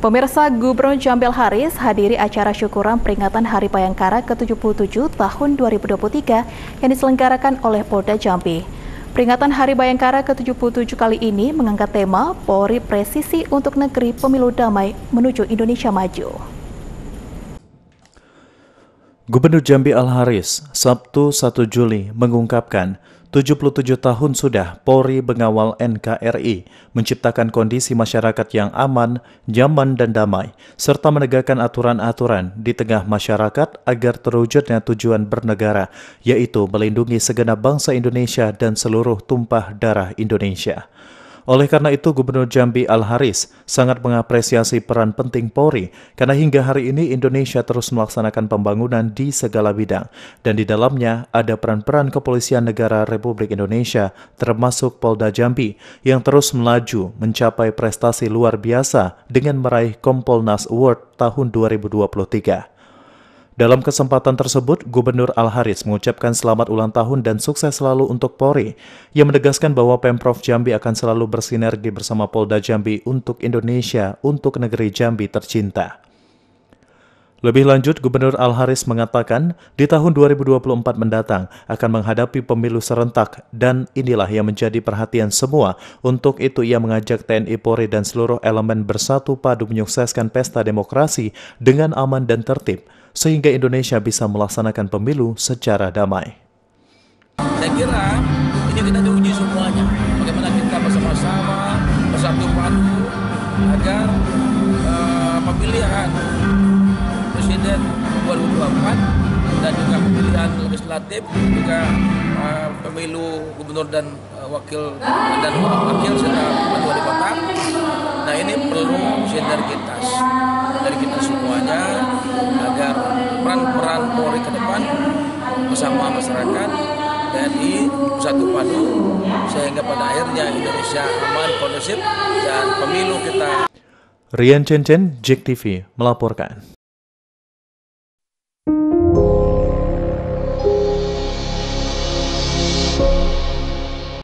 Pemirsa Gubernur Jambil Haris hadiri acara syukuran peringatan Hari Bayangkara ke-77 tahun 2023 yang diselenggarakan oleh Polda Jambi. Peringatan Hari Bayangkara ke-77 kali ini mengangkat tema Polri Presisi untuk Negeri Pemilu Damai Menuju Indonesia Maju. Gubernur Jambi Al-Haris, Sabtu 1 Juli, mengungkapkan 77 tahun sudah Polri mengawal NKRI menciptakan kondisi masyarakat yang aman, nyaman, dan damai, serta menegakkan aturan-aturan di tengah masyarakat agar terwujudnya tujuan bernegara, yaitu melindungi segenap bangsa Indonesia dan seluruh tumpah darah Indonesia. Oleh karena itu, Gubernur Jambi Al-Haris sangat mengapresiasi peran penting Polri karena hingga hari ini Indonesia terus melaksanakan pembangunan di segala bidang dan di dalamnya ada peran-peran kepolisian negara Republik Indonesia termasuk Polda Jambi yang terus melaju mencapai prestasi luar biasa dengan meraih Kompolnas Award tahun 2023. Dalam kesempatan tersebut, Gubernur Al-Haris mengucapkan selamat ulang tahun dan sukses selalu untuk Polri. Ia menegaskan bahwa Pemprov Jambi akan selalu bersinergi bersama Polda Jambi untuk Indonesia, untuk negeri Jambi tercinta. Lebih lanjut, Gubernur Al-Haris mengatakan, di tahun 2024 mendatang akan menghadapi pemilu serentak dan inilah yang menjadi perhatian semua. Untuk itu, ia mengajak TNI Polri dan seluruh elemen bersatu padu menyukseskan pesta demokrasi dengan aman dan tertib sehingga Indonesia bisa melaksanakan pemilu secara damai. Saya kira ini kita diuji semuanya, bagaimana kita bersama-sama bersatu padu agar uh, pemilihan presiden 2024 dan juga pemilihan legislatif juga uh, pemilu gubernur dan uh, wakil dan wakil serta wali kota bersama masyarakat TNI satu padu sehingga pada akhirnya Indonesia aman kondusif dan pemilu kita Rian Chen, JEK TV, melaporkan.